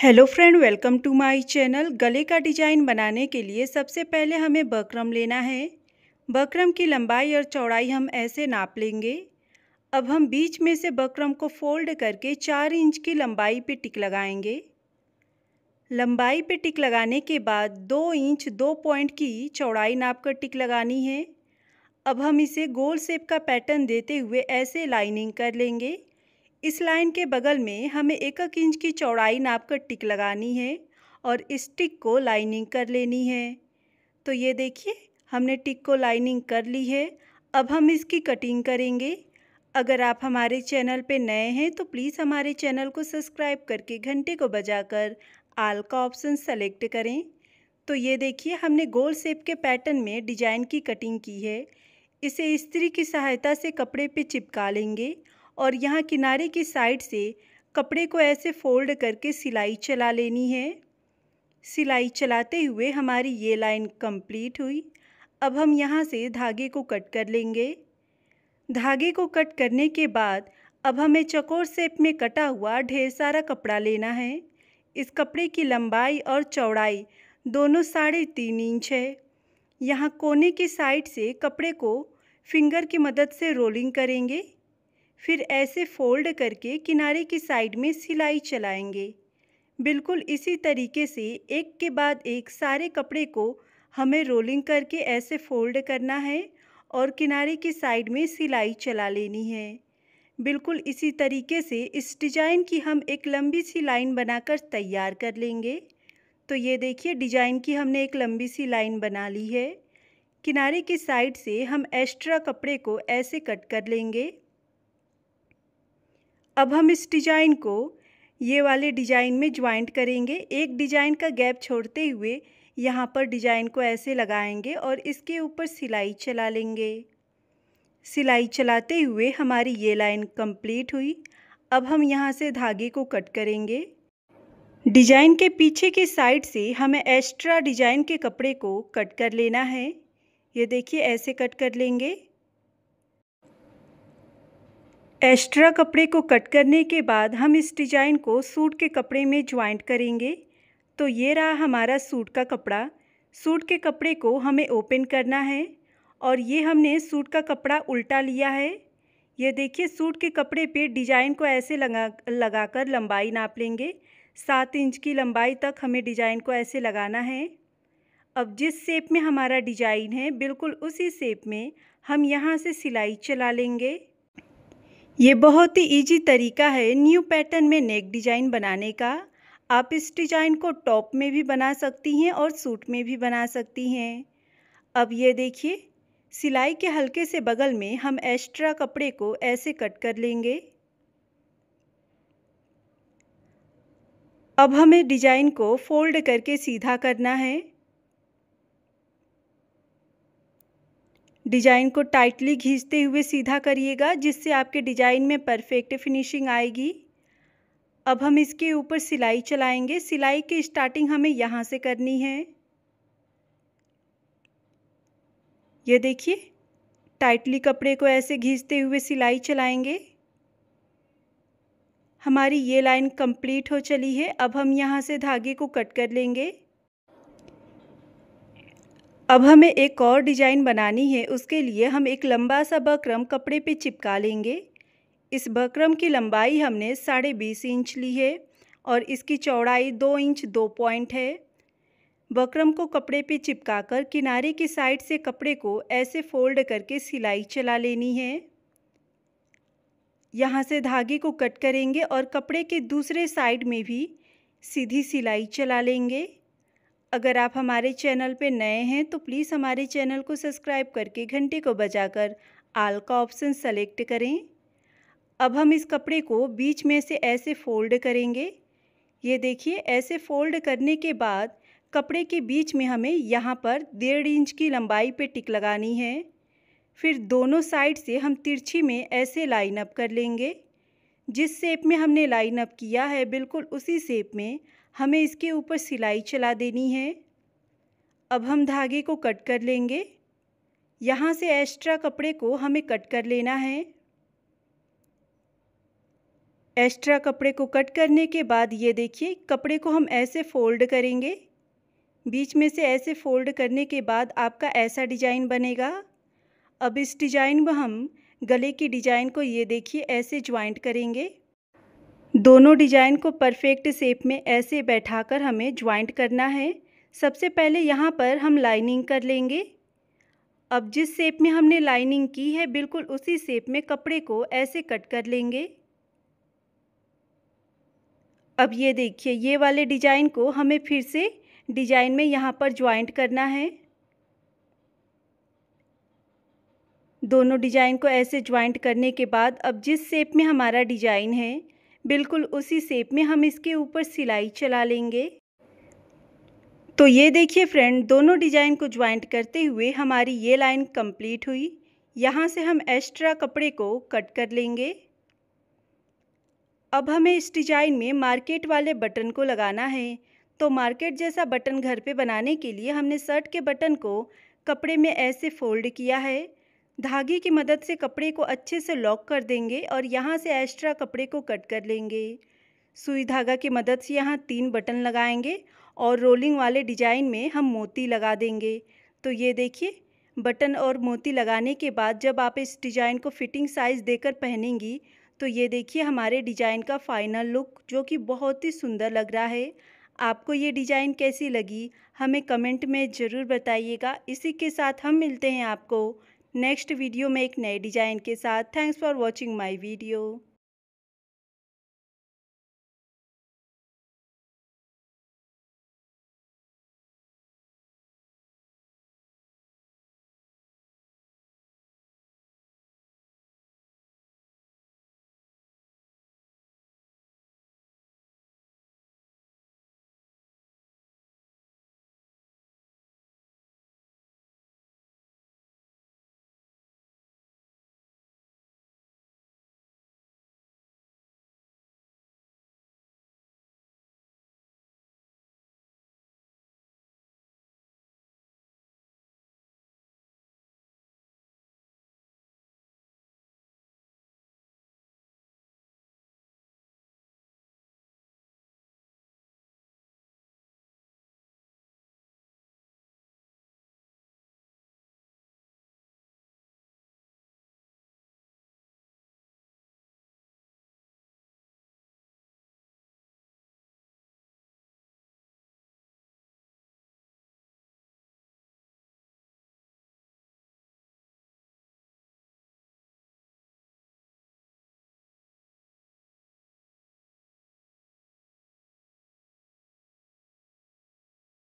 hello friend welcome to my channel गले का design बनाने के लिए सबसे पहले हमें बकरम लेना है बकरम की लंबाई और चौड़ाई हम ऐसे नाप लेंगे अब हम बीच में से बकरम को फोल्ड करके चार इंच की लंबाई पे टिक लगाएंगे लंबाई पे टिक लगाने के बाद दो इंच दो पॉइंट की चौड़ाई नाप कर टिक लगानी है अब हम इसे गोल सेप का पैटर्न देते हुए ऐसे लाइनिंग कर लेंगे इस लाइन के बगल में हमें एक एक इंच की चौड़ाई नाप कर टिक लगानी है और इस टिक को लाइनिंग कर लेनी है तो ये देखिए हमने टिक को लाइनिंग कर ली है अब हम इसकी कटिंग करेंगे अगर आप हमारे चैनल पे नए हैं तो प्लीज़ हमारे चैनल को सब्सक्राइब करके घंटे को बजाकर आल का ऑप्शन सेलेक्ट करें तो ये देखिए हमने गोल शेप के पैटर्न में डिजाइन की कटिंग की है इसे इस्त्री की सहायता से कपड़े पे चिपका लेंगे और यहाँ किनारे की साइड से कपड़े को ऐसे फोल्ड करके सिलाई चला लेनी है सिलाई चलाते हुए हमारी ये लाइन कंप्लीट हुई अब हम यहाँ से धागे को कट कर लेंगे धागे को कट करने के बाद अब हमें चकोर सेप में कटा हुआ ढेर सारा कपड़ा लेना है इस कपड़े की लंबाई और चौड़ाई दोनों साढ़े तीन इंच है यहाँ कोने की साइड से कपड़े को फिंगर की मदद से रोलिंग करेंगे फिर ऐसे फोल्ड करके किनारे की साइड में सिलाई चलाएंगे बिल्कुल इसी तरीके से एक के बाद एक सारे कपड़े को हमें रोलिंग करके ऐसे फोल्ड करना है और किनारे की साइड में सिलाई चला लेनी है बिल्कुल इसी तरीके से इस डिज़ाइन की हम एक लंबी सी लाइन बनाकर तैयार कर लेंगे तो ये देखिए डिज़ाइन की हमने एक लंबी सी लाइन बना ली है किनारे की साइड से हम एक्स्ट्रा कपड़े को ऐसे कट कर लेंगे अब हम इस डिज़ाइन को ये वाले डिज़ाइन में ज्वाइंट करेंगे एक डिज़ाइन का गैप छोड़ते हुए यहाँ पर डिज़ाइन को ऐसे लगाएंगे और इसके ऊपर सिलाई चला लेंगे सिलाई चलाते हुए हमारी ये लाइन कंप्लीट हुई अब हम यहाँ से धागे को कट करेंगे डिजाइन के पीछे की साइड से हमें एक्स्ट्रा डिजाइन के कपड़े को कट कर लेना है ये देखिए ऐसे कट कर लेंगे एक्स्ट्रा कपड़े को कट करने के बाद हम इस डिजाइन को सूट के कपड़े में ज्वाइंट करेंगे तो ये रहा हमारा सूट का कपड़ा सूट के कपड़े को हमें ओपन करना है और ये हमने सूट का कपड़ा उल्टा लिया है ये देखिए सूट के कपड़े पे डिजाइन को ऐसे लगा लगा कर लंबाई नाप लेंगे सात इंच की लंबाई तक हमें डिजाइन को ऐसे लगाना है अब जिस शेप में हमारा डिजाइन है बिल्कुल उसी शेप में हम यहाँ से सिलाई चला लेंगे ये बहुत ही इजी तरीका है न्यू पैटर्न में नेक डिजाइन बनाने का आप इस डिजाइन को टॉप में भी बना सकती हैं और सूट में भी बना सकती हैं अब ये देखिए सिलाई के हल्के से बगल में हम एक्स्ट्रा कपड़े को ऐसे कट कर लेंगे अब हमें डिजाइन को फोल्ड करके सीधा करना है डिजाइन को टाइटली घींचते हुए सीधा करिएगा जिससे आपके डिजाइन में परफेक्ट फिनिशिंग आएगी अब हम इसके ऊपर सिलाई चलाएंगे सिलाई की स्टार्टिंग हमें यहाँ से करनी है ये देखिए टाइटली कपड़े को ऐसे घींचते हुए सिलाई चलाएंगे हमारी ये लाइन कंप्लीट हो चली है अब हम यहाँ से धागे को कट कर लेंगे अब हमें एक और डिजाइन बनानी है उसके लिए हम एक लंबा सा बकरम कपड़े पे चिपका लेंगे इस बकरम की लंबाई हमने साढ़े बीस इंच ली है और इसकी चौड़ाई दो इंच दो पॉइंट है बकरम को कपड़े पे चिपकाकर किनारे की साइड से कपड़े को ऐसे फोल्ड करके सिलाई चला लेनी है यहाँ से धागे को कट करेंगे और कपड़े के दूसरे साइड में भी सीधी सिलाई चला लेंगे अगर आप हमारे चैनल पर नए हैं तो प्लीज़ हमारे चैनल को सब्सक्राइब करके घंटे को बजाकर आल का ऑप्शन सेलेक्ट करें अब हम इस कपड़े को बीच में से ऐसे फोल्ड करेंगे ये देखिए ऐसे फोल्ड करने के बाद कपड़े के बीच में हमें यहाँ पर डेढ़ इंच की लंबाई पे टिक लगानी है फिर दोनों साइड से हम तिरछी में ऐसे लाइन अप कर लेंगे जिस शेप में हमने लाइन अप किया है बिल्कुल उसी शेप में हमें इसके ऊपर सिलाई चला देनी है अब हम धागे को कट कर लेंगे यहाँ से एक्स्ट्रा कपड़े को हमें कट कर लेना है एक्स्ट्रा कपड़े को कट करने के बाद ये देखिए कपड़े को हम ऐसे फोल्ड करेंगे बीच में से ऐसे फोल्ड करने के बाद आपका ऐसा डिजाइन बनेगा अब इस डिजाइन में हम गले की डिजाइन को ये देखिए ऐसे ज्वाइंट करेंगे दोनों डिजाइन को परफेक्ट शेप में ऐसे बैठाकर हमें ज्वाइंट करना है सबसे पहले यहाँ पर हम लाइनिंग कर लेंगे अब जिस शेप में हमने लाइनिंग की है बिल्कुल उसी शेप में कपड़े को ऐसे कट कर लेंगे अब ये देखिए ये वाले डिजाइन को हमें फिर से डिजाइन में यहाँ पर ज्वाइंट करना है दोनों डिजाइन को ऐसे ज्वाइंट करने के बाद अब जिस शेप में हमारा डिजाइन है बिल्कुल उसी सेप में हम इसके ऊपर सिलाई चला लेंगे तो ये देखिए फ्रेंड दोनों डिजाइन को ज्वाइंट करते हुए हमारी ये लाइन कंप्लीट हुई यहाँ से हम एक्स्ट्रा कपड़े को कट कर लेंगे अब हमें इस डिजाइन में मार्केट वाले बटन को लगाना है तो मार्केट जैसा बटन घर पे बनाने के लिए हमने शर्ट के बटन को कपड़े में ऐसे फोल्ड किया है धागे की मदद से कपड़े को अच्छे से लॉक कर देंगे और यहाँ से एक्स्ट्रा कपड़े को कट कर लेंगे सुई धागा की मदद से यहाँ तीन बटन लगाएंगे और रोलिंग वाले डिजाइन में हम मोती लगा देंगे तो ये देखिए बटन और मोती लगाने के बाद जब आप इस डिज़ाइन को फिटिंग साइज़ देकर पहनेंगी तो ये देखिए हमारे डिज़ाइन का फाइनल लुक जो कि बहुत ही सुंदर लग रहा है आपको ये डिज़ाइन कैसी लगी हमें कमेंट में ज़रूर बताइएगा इसी के साथ हम मिलते हैं आपको नेक्स्ट वीडियो में एक नए डिज़ाइन के साथ thanks for watching my video